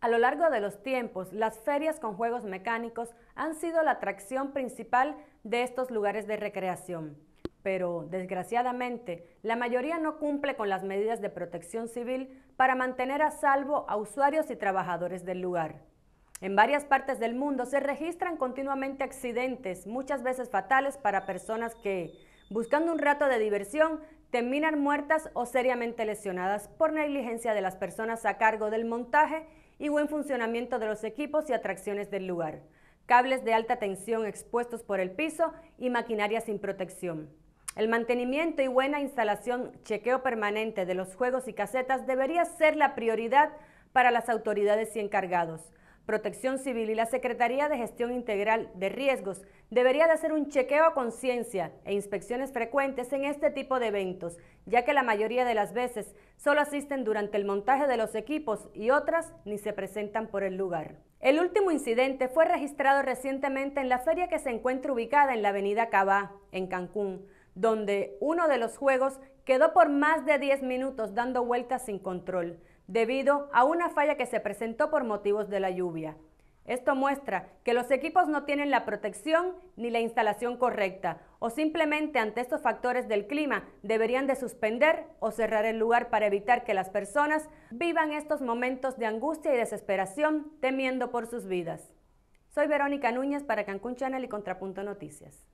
A lo largo de los tiempos, las ferias con juegos mecánicos han sido la atracción principal de estos lugares de recreación. Pero, desgraciadamente, la mayoría no cumple con las medidas de protección civil para mantener a salvo a usuarios y trabajadores del lugar. En varias partes del mundo se registran continuamente accidentes, muchas veces fatales para personas que, buscando un rato de diversión, terminan muertas o seriamente lesionadas por negligencia de las personas a cargo del montaje y buen funcionamiento de los equipos y atracciones del lugar, cables de alta tensión expuestos por el piso y maquinaria sin protección. El mantenimiento y buena instalación, chequeo permanente de los juegos y casetas debería ser la prioridad para las autoridades y encargados Protección Civil y la Secretaría de Gestión Integral de Riesgos debería de hacer un chequeo a conciencia e inspecciones frecuentes en este tipo de eventos, ya que la mayoría de las veces solo asisten durante el montaje de los equipos y otras ni se presentan por el lugar. El último incidente fue registrado recientemente en la feria que se encuentra ubicada en la avenida Cabá, en Cancún, donde uno de los juegos quedó por más de 10 minutos dando vueltas sin control debido a una falla que se presentó por motivos de la lluvia. Esto muestra que los equipos no tienen la protección ni la instalación correcta o simplemente ante estos factores del clima deberían de suspender o cerrar el lugar para evitar que las personas vivan estos momentos de angustia y desesperación temiendo por sus vidas. Soy Verónica Núñez para Cancún Channel y Contrapunto Noticias.